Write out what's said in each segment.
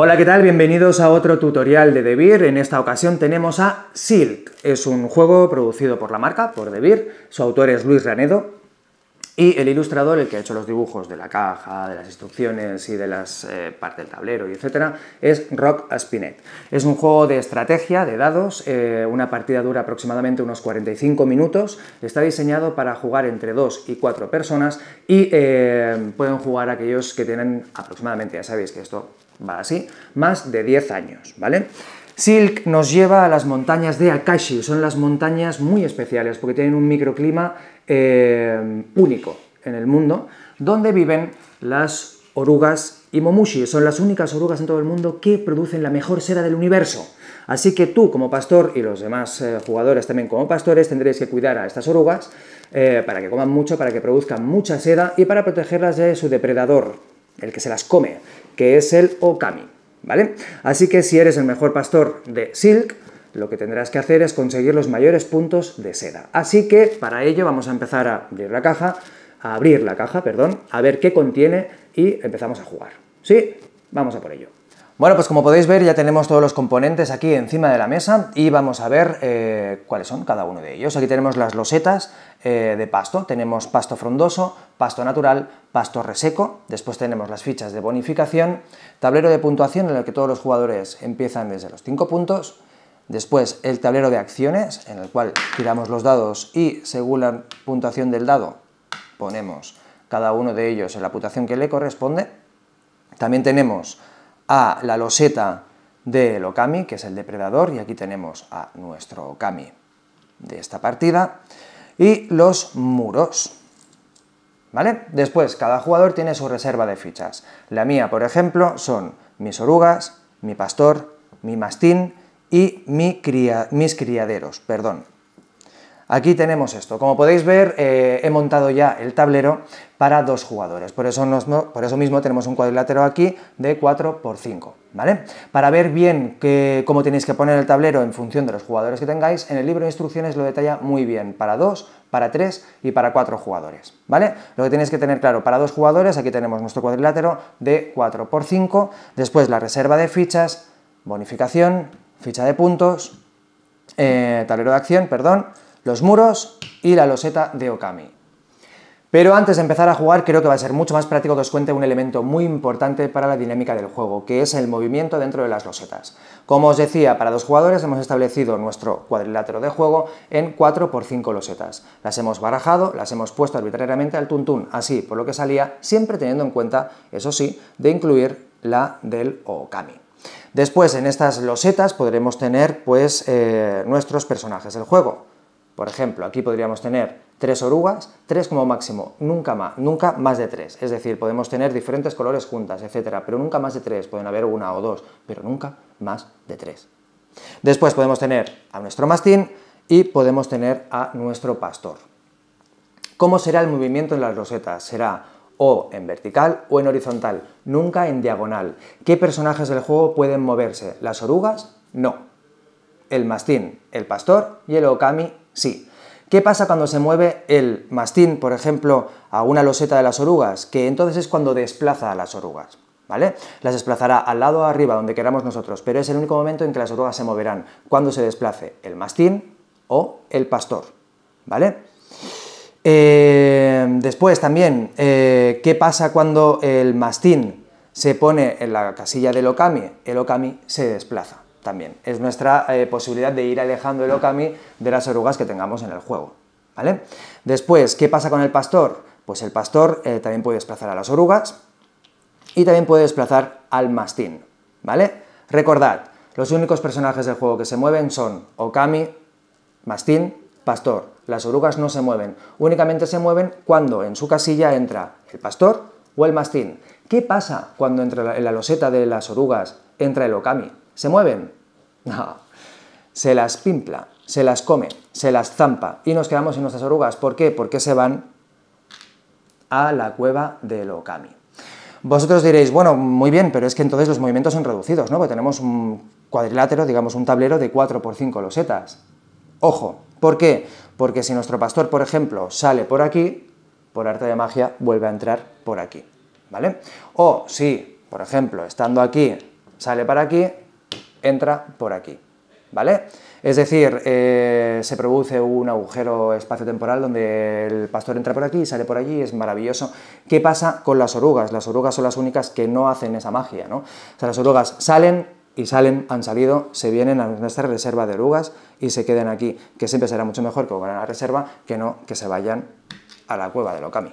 Hola, ¿qué tal? Bienvenidos a otro tutorial de DeVir. En esta ocasión tenemos a Silk. Es un juego producido por la marca, por DeVir. Su autor es Luis Ranedo y el ilustrador, el que ha hecho los dibujos de la caja, de las instrucciones y de las eh, partes del tablero, etc., es Rock Spinet. Es un juego de estrategia, de dados, eh, una partida dura aproximadamente unos 45 minutos, está diseñado para jugar entre 2 y 4 personas y eh, pueden jugar aquellos que tienen aproximadamente, ya sabéis que esto va así, más de 10 años, ¿vale? Silk nos lleva a las montañas de Akashi, son las montañas muy especiales porque tienen un microclima eh, único en el mundo, donde viven las orugas y momushi. Son las únicas orugas en todo el mundo que producen la mejor seda del universo. Así que tú como pastor y los demás eh, jugadores también como pastores tendréis que cuidar a estas orugas eh, para que coman mucho, para que produzcan mucha seda y para protegerlas de su depredador, el que se las come, que es el okami. ¿vale? Así que si eres el mejor pastor de Silk, lo que tendrás que hacer es conseguir los mayores puntos de seda. Así que para ello vamos a empezar a abrir la caja, a abrir la caja, perdón, a ver qué contiene y empezamos a jugar. ¿Sí? Vamos a por ello. Bueno, pues como podéis ver ya tenemos todos los componentes aquí encima de la mesa y vamos a ver eh, cuáles son cada uno de ellos. Aquí tenemos las losetas eh, de pasto, tenemos pasto frondoso, pasto natural, pasto reseco, después tenemos las fichas de bonificación, tablero de puntuación en el que todos los jugadores empiezan desde los 5 puntos, después el tablero de acciones en el cual tiramos los dados y según la puntuación del dado ponemos cada uno de ellos en la puntuación que le corresponde. También tenemos a la loseta del Okami, que es el depredador, y aquí tenemos a nuestro Okami de esta partida, y los muros. ¿Vale? Después, cada jugador tiene su reserva de fichas. La mía, por ejemplo, son mis orugas, mi pastor, mi mastín y mis criaderos, perdón, Aquí tenemos esto. Como podéis ver, eh, he montado ya el tablero para dos jugadores. Por eso, por eso mismo tenemos un cuadrilátero aquí de 4x5. ¿vale? Para ver bien cómo tenéis que poner el tablero en función de los jugadores que tengáis, en el libro de instrucciones lo detalla muy bien para dos, para tres y para cuatro jugadores. ¿vale? Lo que tenéis que tener claro, para dos jugadores aquí tenemos nuestro cuadrilátero de 4x5, después la reserva de fichas, bonificación, ficha de puntos, eh, tablero de acción, perdón, los muros y la loseta de Okami. Pero antes de empezar a jugar creo que va a ser mucho más práctico que os cuente un elemento muy importante para la dinámica del juego, que es el movimiento dentro de las losetas. Como os decía, para dos jugadores hemos establecido nuestro cuadrilátero de juego en 4 x 5 losetas. Las hemos barajado, las hemos puesto arbitrariamente al tuntún, así por lo que salía, siempre teniendo en cuenta, eso sí, de incluir la del Okami. Después en estas losetas podremos tener pues eh, nuestros personajes del juego. Por ejemplo, aquí podríamos tener tres orugas, tres como máximo, nunca más, nunca más de tres. Es decir, podemos tener diferentes colores juntas, etcétera, pero nunca más de tres. Pueden haber una o dos, pero nunca más de tres. Después podemos tener a nuestro mastín y podemos tener a nuestro pastor. ¿Cómo será el movimiento en las rosetas? Será o en vertical o en horizontal, nunca en diagonal. ¿Qué personajes del juego pueden moverse? ¿Las orugas? No el mastín, el pastor y el okami sí. ¿Qué pasa cuando se mueve el mastín, por ejemplo, a una loseta de las orugas? Que entonces es cuando desplaza a las orugas. ¿Vale? Las desplazará al lado arriba, donde queramos nosotros, pero es el único momento en que las orugas se moverán, cuando se desplace el mastín o el pastor. ¿Vale? Eh, después también, eh, ¿qué pasa cuando el mastín se pone en la casilla del okami? El okami se desplaza también. Es nuestra eh, posibilidad de ir alejando el Okami de las orugas que tengamos en el juego. ¿vale? Después, ¿qué pasa con el pastor? Pues el pastor eh, también puede desplazar a las orugas y también puede desplazar al mastín. ¿vale? Recordad, los únicos personajes del juego que se mueven son Okami, mastín, pastor. Las orugas no se mueven, únicamente se mueven cuando en su casilla entra el pastor o el mastín. ¿Qué pasa cuando entra en la loseta de las orugas entra el okami? Se mueven, Se las pimpla, se las come, se las zampa y nos quedamos sin nuestras orugas. ¿Por qué? Porque se van a la cueva del Okami. Vosotros diréis, bueno, muy bien, pero es que entonces los movimientos son reducidos, ¿no? Porque tenemos un cuadrilátero, digamos un tablero de 4 por 5 losetas. Ojo, ¿por qué? Porque si nuestro pastor, por ejemplo, sale por aquí, por arte de magia vuelve a entrar por aquí, ¿vale? O si, por ejemplo, estando aquí, sale para aquí, entra por aquí. ¿Vale? Es decir, eh, se produce un agujero espacio-temporal donde el pastor entra por aquí, sale por allí, es maravilloso. ¿Qué pasa con las orugas? Las orugas son las únicas que no hacen esa magia, ¿no? O sea, las orugas salen y salen, han salido, se vienen a nuestra reserva de orugas y se quedan aquí, que siempre será mucho mejor que van a la reserva que no que se vayan a la cueva del Okami.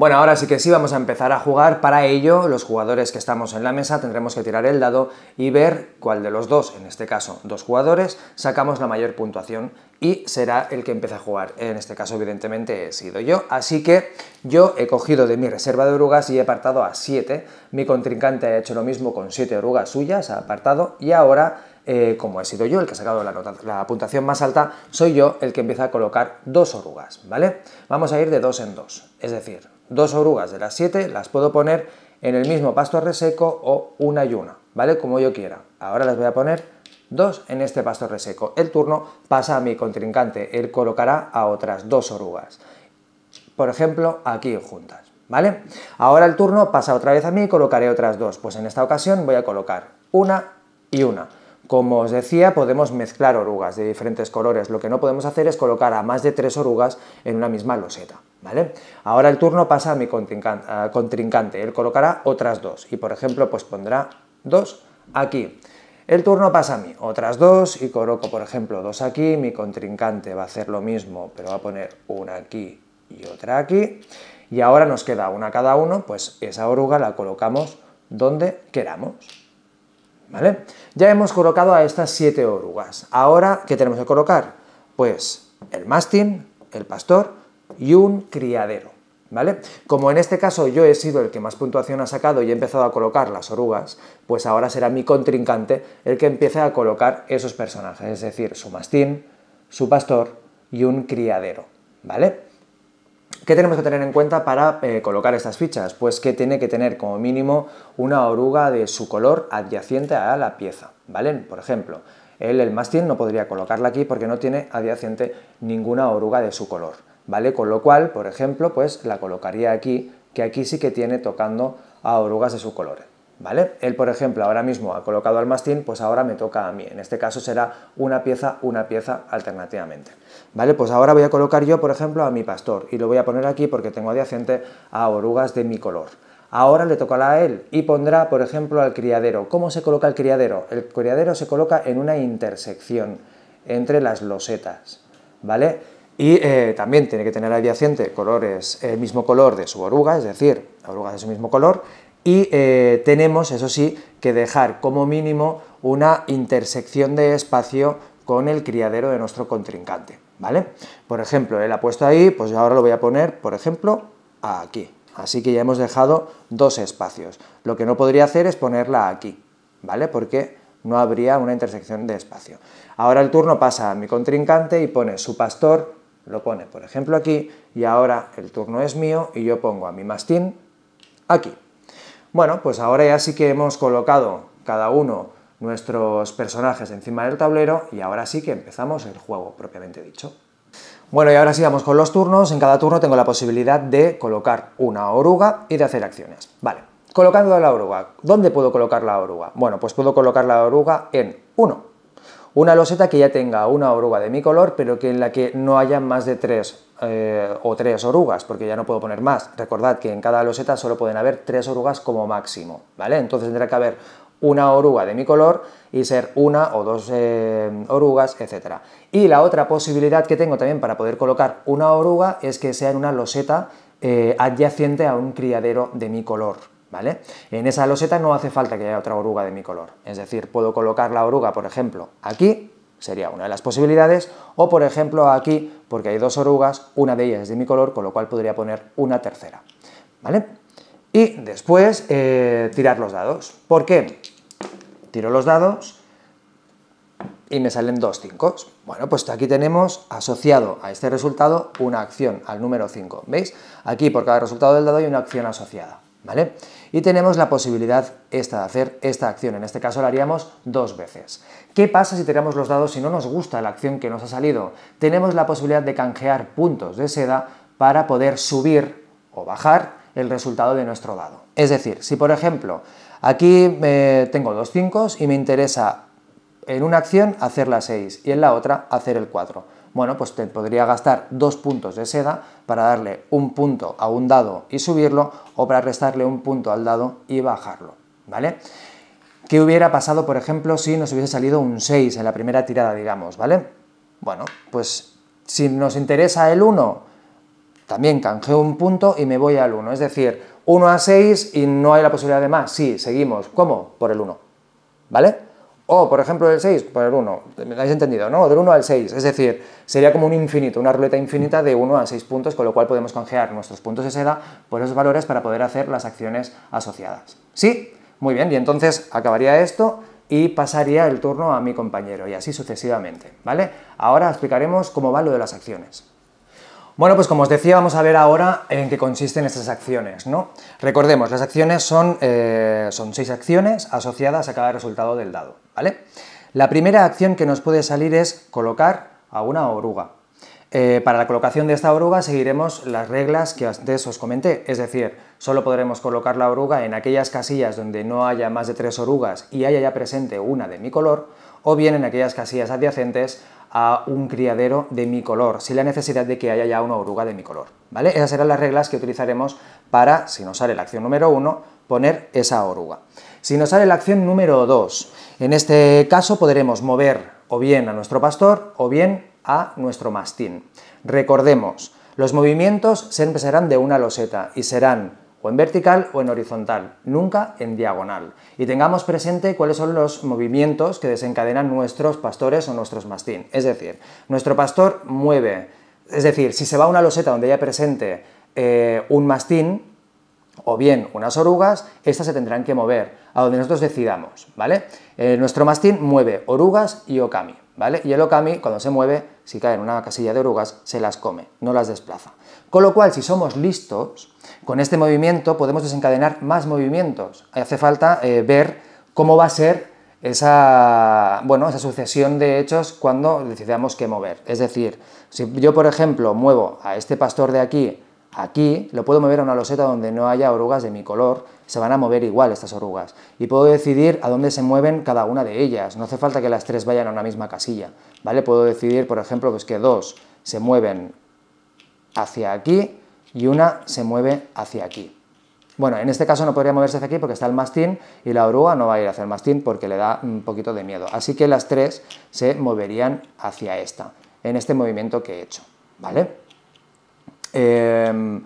Bueno, ahora sí que sí, vamos a empezar a jugar. Para ello, los jugadores que estamos en la mesa tendremos que tirar el dado y ver cuál de los dos, en este caso dos jugadores, sacamos la mayor puntuación y será el que empiece a jugar. En este caso, evidentemente, he sido yo. Así que yo he cogido de mi reserva de orugas y he apartado a 7. Mi contrincante ha hecho lo mismo con siete orugas suyas, ha apartado y ahora... Eh, como he sido yo el que ha sacado la, la puntuación más alta, soy yo el que empieza a colocar dos orugas, ¿vale? Vamos a ir de dos en dos, es decir, dos orugas de las siete las puedo poner en el mismo pasto reseco o una y una, ¿vale? Como yo quiera. Ahora las voy a poner dos en este pasto reseco. El turno pasa a mi contrincante, él colocará a otras dos orugas. Por ejemplo, aquí juntas, ¿vale? Ahora el turno pasa otra vez a mí y colocaré otras dos. Pues en esta ocasión voy a colocar una y una. Como os decía, podemos mezclar orugas de diferentes colores. Lo que no podemos hacer es colocar a más de tres orugas en una misma loseta. Ahora el turno pasa a mi contrincante, él colocará otras dos y por ejemplo pues pondrá dos aquí. El turno pasa a mí, otras dos y coloco por ejemplo dos aquí, mi contrincante va a hacer lo mismo pero va a poner una aquí y otra aquí y ahora nos queda una cada uno, pues esa oruga la colocamos donde queramos. ¿Vale? Ya hemos colocado a estas siete orugas. Ahora, ¿qué tenemos que colocar? Pues el mástil, el pastor y un criadero. ¿Vale? Como en este caso yo he sido el que más puntuación ha sacado y he empezado a colocar las orugas, pues ahora será mi contrincante el que empiece a colocar esos personajes, es decir, su mastín, su pastor y un criadero, ¿vale? ¿Qué tenemos que tener en cuenta para eh, colocar estas fichas? Pues que tiene que tener como mínimo una oruga de su color adyacente a la pieza, ¿vale? Por ejemplo, él, el mastín, no podría colocarla aquí porque no tiene adyacente ninguna oruga de su color. ¿vale? Con lo cual, por ejemplo, pues la colocaría aquí, que aquí sí que tiene tocando a orugas de su color, ¿vale? Él, por ejemplo, ahora mismo ha colocado al mastín, pues ahora me toca a mí. En este caso será una pieza, una pieza alternativamente, ¿vale? Pues ahora voy a colocar yo, por ejemplo, a mi pastor y lo voy a poner aquí porque tengo adyacente a orugas de mi color. Ahora le tocará a él y pondrá, por ejemplo, al criadero. ¿Cómo se coloca el criadero? El criadero se coloca en una intersección entre las losetas, ¿vale? Y eh, también tiene que tener adyacente colores, el mismo color de su oruga, es decir, la oruga es su mismo color, y eh, tenemos, eso sí, que dejar como mínimo una intersección de espacio con el criadero de nuestro contrincante, ¿vale? Por ejemplo, él ha puesto ahí, pues yo ahora lo voy a poner, por ejemplo, aquí. Así que ya hemos dejado dos espacios. Lo que no podría hacer es ponerla aquí, ¿vale? Porque no habría una intersección de espacio. Ahora el turno pasa a mi contrincante y pone su pastor lo pone, por ejemplo, aquí y ahora el turno es mío y yo pongo a mi mastín aquí. Bueno, pues ahora ya sí que hemos colocado cada uno nuestros personajes encima del tablero y ahora sí que empezamos el juego propiamente dicho. Bueno, y ahora sí vamos con los turnos. En cada turno tengo la posibilidad de colocar una oruga y de hacer acciones. Vale, colocando la oruga. ¿Dónde puedo colocar la oruga? Bueno, pues puedo colocar la oruga en 1, una loseta que ya tenga una oruga de mi color, pero que en la que no haya más de tres eh, o tres orugas, porque ya no puedo poner más. Recordad que en cada loseta solo pueden haber tres orugas como máximo, ¿vale? Entonces tendrá que haber una oruga de mi color y ser una o dos eh, orugas, etc. Y la otra posibilidad que tengo también para poder colocar una oruga es que sea en una loseta eh, adyacente a un criadero de mi color, ¿vale? En esa loseta no hace falta que haya otra oruga de mi color, es decir, puedo colocar la oruga, por ejemplo, aquí, sería una de las posibilidades, o por ejemplo aquí, porque hay dos orugas, una de ellas es de mi color, con lo cual podría poner una tercera, ¿vale? Y después eh, tirar los dados. ¿Por qué? Tiro los dados y me salen dos 5. Bueno, pues aquí tenemos asociado a este resultado una acción al número 5. ¿Veis? Aquí por cada resultado del dado hay una acción asociada. ¿Vale? y tenemos la posibilidad esta de hacer esta acción. En este caso la haríamos dos veces. ¿Qué pasa si tiramos los dados y no nos gusta la acción que nos ha salido? Tenemos la posibilidad de canjear puntos de seda para poder subir o bajar el resultado de nuestro dado. Es decir, si por ejemplo aquí tengo dos 5 y me interesa en una acción hacer la 6 y en la otra hacer el 4 bueno, pues te podría gastar dos puntos de seda para darle un punto a un dado y subirlo o para restarle un punto al dado y bajarlo, ¿vale? ¿Qué hubiera pasado, por ejemplo, si nos hubiese salido un 6 en la primera tirada, digamos, ¿vale? Bueno, pues si nos interesa el 1, también canjeo un punto y me voy al 1. Es decir, 1 a 6 y no hay la posibilidad de más. Sí, seguimos. ¿Cómo? Por el 1. ¿Vale? O, por ejemplo, del 6, por pues el 1, ¿me habéis entendido? ¿no? Del 1 al 6, es decir, sería como un infinito, una ruleta infinita de 1 a 6 puntos, con lo cual podemos congear nuestros puntos de seda por esos valores para poder hacer las acciones asociadas. ¿Sí? Muy bien, y entonces acabaría esto y pasaría el turno a mi compañero, y así sucesivamente, ¿vale? Ahora explicaremos cómo va lo de las acciones. Bueno, pues como os decía, vamos a ver ahora en qué consisten estas acciones, ¿no? Recordemos, las acciones son, eh, son seis acciones asociadas a cada resultado del dado. La primera acción que nos puede salir es colocar a una oruga. Eh, para la colocación de esta oruga seguiremos las reglas que antes os comenté, es decir, solo podremos colocar la oruga en aquellas casillas donde no haya más de tres orugas y haya ya presente una de mi color, o bien en aquellas casillas adyacentes a un criadero de mi color, si la necesidad de que haya ya una oruga de mi color. ¿vale? Esas serán las reglas que utilizaremos para, si nos sale la acción número uno poner esa oruga. Si nos sale la acción número 2, en este caso podremos mover o bien a nuestro pastor o bien a nuestro mastín. Recordemos, los movimientos siempre serán de una loseta y serán o en vertical o en horizontal, nunca en diagonal. Y tengamos presente cuáles son los movimientos que desencadenan nuestros pastores o nuestros mastín. Es decir, nuestro pastor mueve, es decir, si se va a una loseta donde ya presente eh, un mastín, o bien unas orugas, estas se tendrán que mover a donde nosotros decidamos, ¿vale? Eh, nuestro mastín mueve orugas y okami, ¿vale? Y el okami, cuando se mueve, si cae en una casilla de orugas, se las come, no las desplaza. Con lo cual, si somos listos, con este movimiento podemos desencadenar más movimientos. Eh, hace falta eh, ver cómo va a ser esa, esa sucesión de hechos cuando decidamos qué mover. Es decir, si yo, por ejemplo, muevo a este pastor de aquí Aquí lo puedo mover a una loseta donde no haya orugas de mi color, se van a mover igual estas orugas. Y puedo decidir a dónde se mueven cada una de ellas, no hace falta que las tres vayan a una misma casilla. ¿vale? Puedo decidir, por ejemplo, pues que dos se mueven hacia aquí y una se mueve hacia aquí. Bueno, en este caso no podría moverse hacia aquí porque está el mastín y la oruga no va a ir hacia el mastín porque le da un poquito de miedo. Así que las tres se moverían hacia esta, en este movimiento que he hecho. ¿Vale? Em,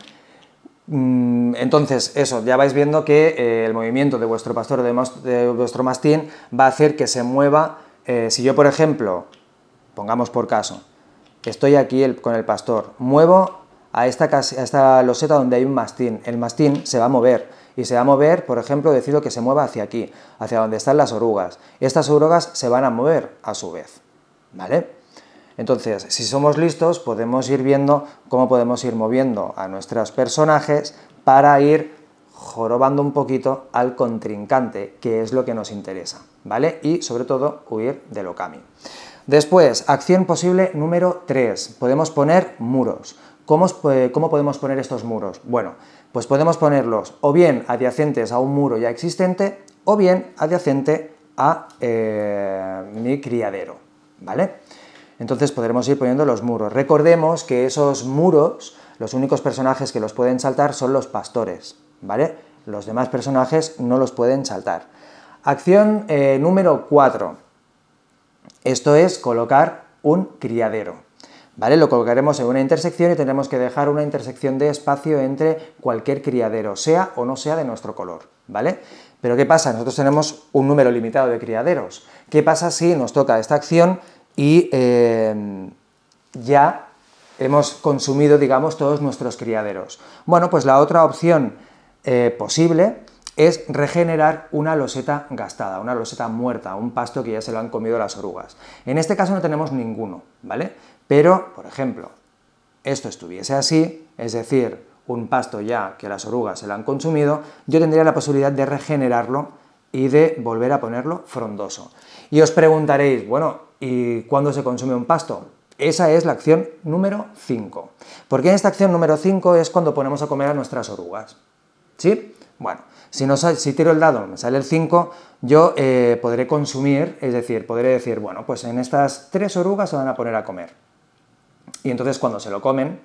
mm, entonces, eso, ya vais viendo que eh, el movimiento de vuestro pastor o de, vuestro mastín va a hacer que se mueva. Eh, si yo, por ejemplo, pongamos por caso, estoy aquí con el pastor, muevo a esta, a esta loseta donde hay un mastín, el mastín se va a mover y se va a mover, por ejemplo, decido que se mueva hacia aquí, hacia donde están las orugas. Estas orugas se van a mover a su vez, ¿vale? Entonces, si somos listos, podemos ir viendo cómo podemos ir moviendo a nuestros personajes para ir jorobando un poquito al contrincante, que es lo que nos interesa, ¿vale? Y sobre todo, huir del Okami. Después, acción posible número 3. Podemos poner muros. ¿Cómo, podemos poner estos muros? Bueno, pues podemos ponerlos o bien adyacentes a un muro ya existente o bien adyacente a eh, mi criadero, ¿vale? Entonces podremos ir poniendo los muros. Recordemos que esos muros, los únicos personajes que los pueden saltar son los pastores, ¿vale? Los demás personajes no los pueden saltar. Acción eh, número 4. Esto es colocar un criadero. ¿Vale? Lo colocaremos en una intersección y tendremos que dejar una intersección de espacio entre cualquier criadero, sea o no sea de nuestro color, ¿vale? Pero ¿qué pasa? Nosotros tenemos un número limitado de criaderos. ¿Qué pasa si nos toca esta acción y em, ya hemos consumido, digamos, todos nuestros criaderos. Bueno, pues la otra opción eh, posible es regenerar una loseta gastada, una loseta muerta, un pasto que ya se lo han comido las orugas. En este caso no tenemos ninguno, ¿vale? Pero, por ejemplo, esto estuviese así, es decir, un pasto ya que las orugas se lo han consumido, yo tendría la posibilidad de regenerarlo y de volver a ponerlo frondoso. Y os preguntaréis, bueno, y cuándo se consume un pasto. Esa es la acción número 5. Porque en esta acción número 5 es cuando ponemos a comer a nuestras orugas. ¿Sí? Bueno, si, no, tiro el dado, me sale el 5, yo eh, podré consumir, es decir, podré decir, bueno, pues en estas tres orugas se van a poner a comer. Y entonces cuando se lo comen,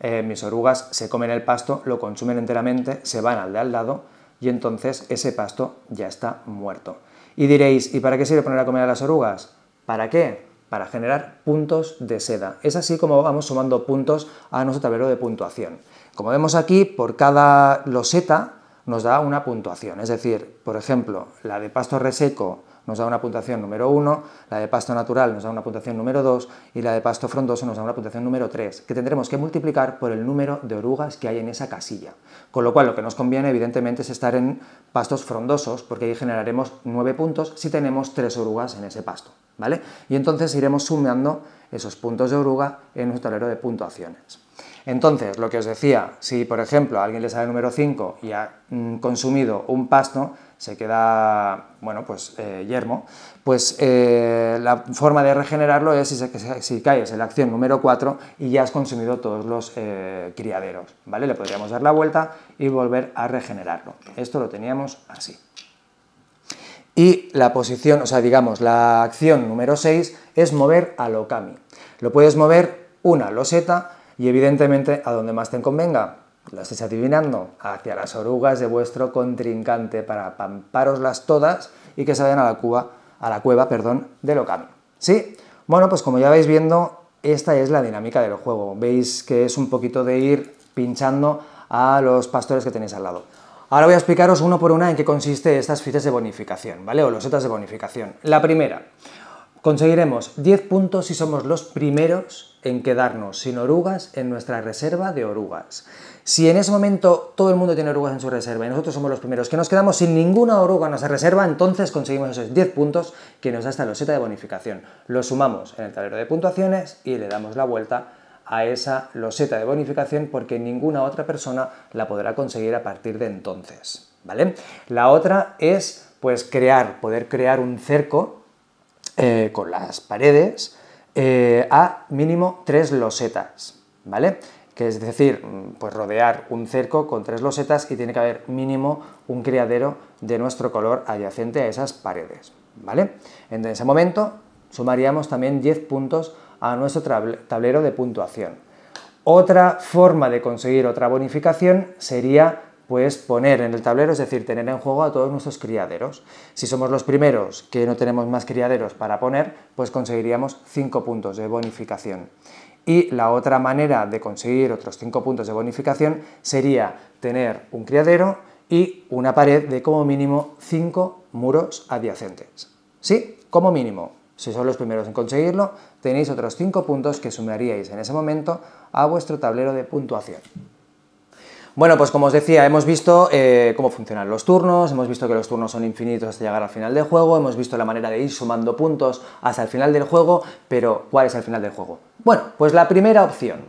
eh, mis orugas se comen el pasto, lo consumen enteramente, se van al de al lado y entonces ese pasto ya está muerto. Y diréis, ¿y para qué sirve poner a comer a las orugas? ¿Para qué? Para generar puntos de seda. Es así como vamos sumando puntos a nuestro tablero de puntuación. Como vemos aquí, por cada loseta nos da una puntuación. Es decir, por ejemplo, la de pasto reseco nos da una puntuación número 1, la de pasto natural nos da una puntuación número 2 y la de pasto frondoso nos da una puntuación número 3, que tendremos que multiplicar por el número de orugas que hay en esa casilla. Con lo cual lo que nos conviene evidentemente es estar en pastos frondosos porque ahí generaremos 9 puntos si tenemos 3 orugas en ese pasto. ¿vale? Y entonces iremos sumando esos puntos de oruga en nuestro tablero de puntuaciones. Entonces, lo que os decía, si por ejemplo a alguien le sale el número 5 y ha mm, consumido un pasto, se queda, bueno, pues eh, yermo, pues eh, la forma de regenerarlo es si, caes en la acción número 4 y ya has consumido todos los eh, criaderos, ¿vale? Le podríamos dar la vuelta y volver a regenerarlo. Esto lo teníamos así. Y la posición, o sea, digamos, la acción número 6 es mover al okami. Lo puedes mover una loseta y evidentemente, a donde más te convenga, lo estáis adivinando, hacia las orugas de vuestro contrincante para pamparoslas todas y que se a la, cuba, a la cueva perdón, lo Okami. ¿Sí? Bueno, pues como ya vais viendo, esta es la dinámica del juego. Veis que es un poquito de ir pinchando a los pastores que tenéis al lado. Ahora voy a explicaros uno por una en qué consiste estas fichas de bonificación, ¿vale? O losetas de bonificación. La primera, Conseguiremos 10 puntos si somos los primeros en quedarnos sin orugas en nuestra reserva de orugas. Si en ese momento todo el mundo tiene orugas en su reserva y nosotros somos los primeros que nos quedamos sin ninguna oruga en nuestra reserva, entonces conseguimos esos 10 puntos que nos da esta loseta de bonificación. Lo sumamos en el tablero de puntuaciones y le damos la vuelta a esa loseta de bonificación porque ninguna otra persona la podrá conseguir a partir de entonces. ¿Vale? La otra es pues crear, poder crear un cerco eh, con las paredes eh, a mínimo tres losetas, ¿vale? Que es decir, mm, pues rodear un cerco con tres losetas y tiene que haber mínimo un criadero de nuestro color adyacente a esas paredes, ¿vale? En ese momento sumaríamos también 10 puntos a nuestro tablero de puntuación. Otra forma de conseguir otra bonificación sería pues poner en el tablero, es decir, tener en juego a todos nuestros criaderos. Si somos los primeros que no tenemos más criaderos para poner, pues conseguiríamos 5 puntos de bonificación. Y la otra manera de conseguir otros 5 puntos de bonificación sería tener un criadero y una pared de como mínimo 5 muros adyacentes. ¿Sí? Como mínimo. Si sois los primeros en conseguirlo, tenéis otros 5 puntos que sumaríais en ese momento a vuestro tablero de puntuación. Bueno, pues como os decía, hemos visto eh, cómo funcionan los turnos, hemos visto que los turnos son infinitos hasta llegar al final del juego, hemos visto la manera de ir sumando puntos hasta el final del juego, pero ¿cuál es el final del juego? Bueno, pues la primera opción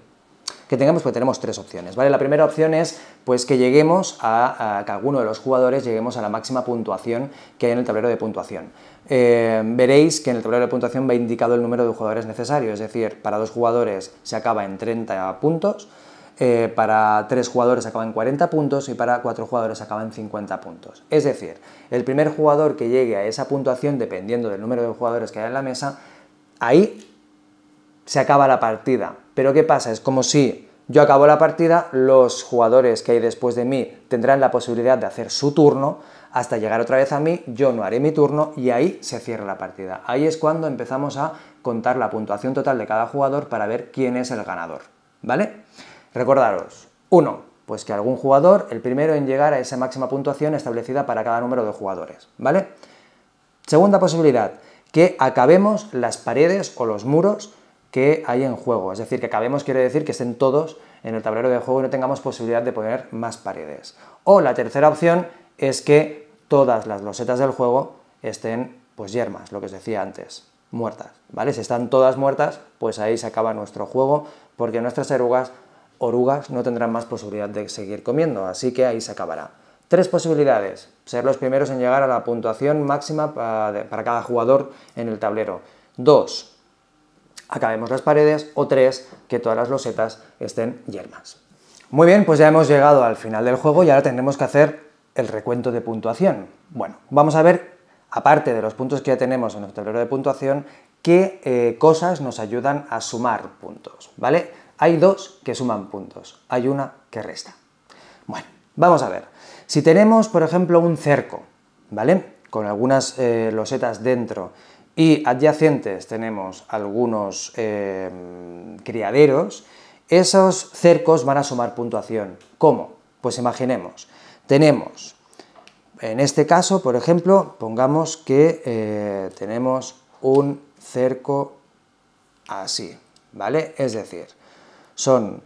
que tengamos, pues tenemos tres opciones, ¿vale? La primera opción es pues que lleguemos a, que alguno de los jugadores lleguemos a la máxima puntuación que hay en el tablero de puntuación. Eh, veréis que en el tablero de puntuación va indicado el número de jugadores necesarios, es decir, para dos jugadores se acaba en 30 puntos, eh, para tres jugadores acaban 40 puntos y para cuatro jugadores acaban 50 puntos. Es decir, el primer jugador que llegue a esa puntuación, dependiendo del número de jugadores que haya en la mesa, ahí se acaba la partida. Pero ¿qué pasa? Es como si yo acabo la partida, los jugadores que hay después de mí tendrán la posibilidad de hacer su turno, hasta llegar otra vez a mí, yo no haré mi turno y ahí se cierra la partida. Ahí es cuando empezamos a contar la puntuación total de cada jugador para ver quién es el ganador. ¿Vale? Recordaros, uno, Pues que algún jugador, el primero en llegar a esa máxima puntuación establecida para cada número de jugadores, ¿vale? Segunda posibilidad, que acabemos las paredes o los muros que hay en juego. Es decir, que acabemos quiere decir que estén todos en el tablero de juego y no tengamos posibilidad de poner más paredes. O la tercera opción es que todas las losetas del juego estén pues yermas, lo que os decía antes, muertas, ¿vale? Si están todas muertas, pues ahí se acaba nuestro juego porque nuestras erugas orugas no tendrán más posibilidad de seguir comiendo, así que ahí se acabará. Tres posibilidades, ser los primeros en llegar a la puntuación máxima para cada jugador en el tablero. Dos, acabemos las paredes. O tres, que todas las losetas estén yermas. Muy bien, pues ya hemos llegado al final del juego y ahora tenemos que hacer el recuento de puntuación. Bueno, vamos a ver, aparte de los puntos que ya tenemos en el tablero de puntuación, qué eh, cosas nos ayudan a sumar puntos, ¿vale? Hay dos que suman puntos, hay una que resta. Bueno, vamos a ver. Si tenemos, por ejemplo, un cerco, ¿vale? Con algunas eh, losetas dentro y adyacentes tenemos algunos eh, criaderos, esos cercos van a sumar puntuación. ¿Cómo? Pues imaginemos, tenemos, en este caso, por ejemplo, pongamos que eh, tenemos un cerco así, ¿vale? Es decir, son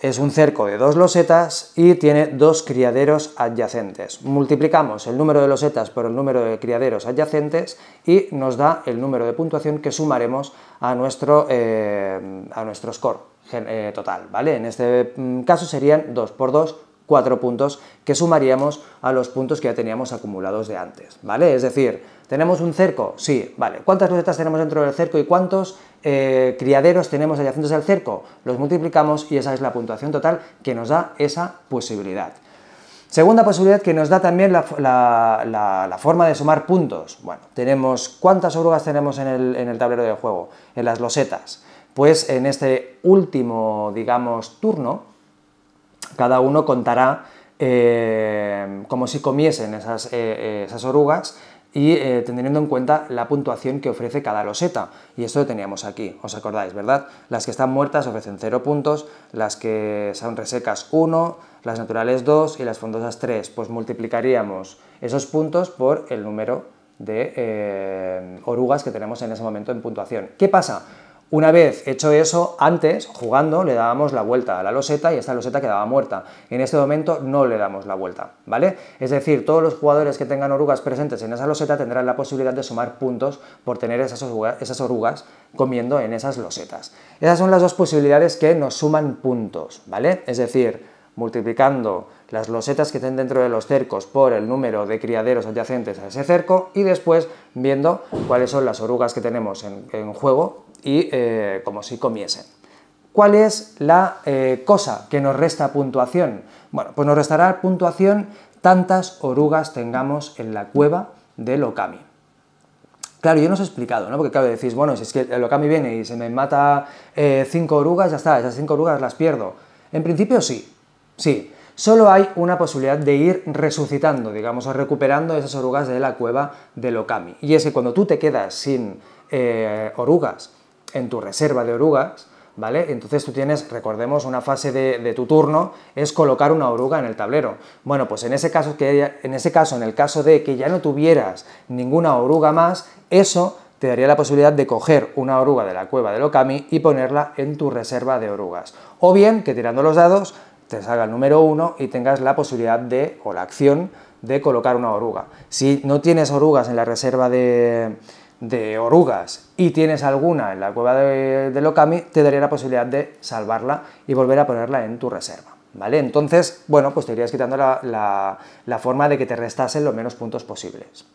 es un cerco de dos losetas y tiene dos criaderos adyacentes. Multiplicamos el número de losetas por el número de criaderos adyacentes y nos da el número de puntuación que sumaremos a nuestro, eh, a nuestro score eh, total. ¿vale? En este mm, caso serían 2 por 2, 4 puntos que sumaríamos a los puntos que ya teníamos acumulados de antes. ¿vale? Es decir, ¿Tenemos un cerco? Sí, vale. ¿Cuántas rosetas tenemos dentro del cerco y cuántos eh, criaderos tenemos adyacentes al cerco? Los multiplicamos y esa es la puntuación total que nos da esa posibilidad. Segunda posibilidad que nos da también la, forma de sumar puntos. Bueno, tenemos cuántas orugas tenemos en el, tablero de juego, en las losetas. Pues en este último, digamos, turno, cada uno contará eh, como si comiesen esas, eh, esas orugas y eh, teniendo en cuenta la puntuación que ofrece cada loseta. Y esto lo teníamos aquí, ¿os acordáis, verdad? Las que están muertas ofrecen 0 puntos, las que son resecas 1, las naturales 2 y las fondosas 3. Pues multiplicaríamos esos puntos por el número de eh, orugas que tenemos en ese momento en puntuación. ¿Qué pasa? Una vez hecho eso, antes, jugando, le dábamos la vuelta a la loseta y esta loseta quedaba muerta. En este momento no le damos la vuelta, ¿vale? Es decir, todos los jugadores que tengan orugas presentes en esa loseta tendrán la posibilidad de sumar puntos por tener esas orugas, comiendo en esas losetas. Esas son las dos posibilidades que nos suman puntos, ¿vale? Es decir, multiplicando las losetas que estén dentro de los cercos por el número de criaderos adyacentes a ese cerco y después viendo cuáles son las orugas que tenemos en juego y eh, como si comiesen. ¿Cuál es la eh, cosa que nos resta puntuación? Bueno, pues nos restará puntuación tantas orugas tengamos en la cueva del Okami. Claro, yo no os he explicado, ¿no? Porque claro, decís, bueno, si es que el Okami viene y se me mata eh, cinco orugas, ya está, esas cinco orugas las pierdo. En principio sí, sí. Solo hay una posibilidad de ir resucitando, digamos, o recuperando esas orugas de la cueva del Okami. Y es que cuando tú te quedas sin orugas en tu reserva de orugas, ¿vale? Entonces tú tienes, recordemos, una fase de, tu turno es colocar una oruga en el tablero. Bueno, pues en ese, caso que en ese caso, en el caso de que ya no tuvieras ninguna oruga más, eso te daría la posibilidad de coger una oruga de la cueva de Okami y ponerla en tu reserva de orugas. O bien que tirando los dados te salga el número 1 y tengas la posibilidad de, o la acción, de colocar una oruga. Si no tienes orugas en la reserva de, de orugas y tienes alguna en la cueva de, Lokami... te daría la posibilidad de salvarla y volver a ponerla en tu reserva. ¿Vale? Entonces, bueno, pues te irías quitando la, forma de que te restasen los menos puntos posibles.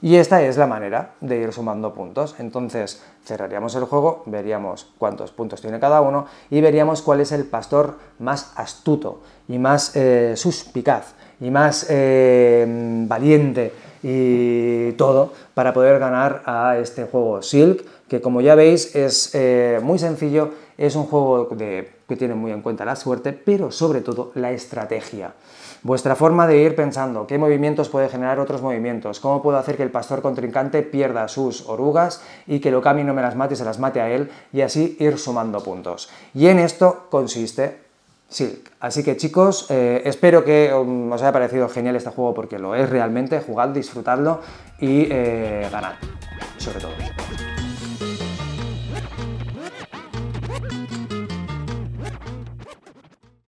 Y esta es la manera de ir sumando puntos. Entonces cerraríamos el juego, veríamos cuántos puntos tiene cada uno y veríamos cuál es el pastor más astuto y más eh, suspicaz y más eh, valiente y todo para poder ganar a este juego Silk, que como ya veis es eh, muy sencillo, es un juego que tiene muy en cuenta la suerte, pero sobre todo la estrategia. Vuestra forma de ir pensando qué movimientos puede generar otros movimientos, cómo puedo hacer que el pastor contrincante pierda sus orugas y que lo camino no me las mate y se las mate a él, y así ir sumando puntos. Y en esto consiste Sí, así que chicos, eh, espero que um, os haya parecido genial este juego porque lo es realmente, jugad, disfrutadlo y eh, ganad, sobre todo.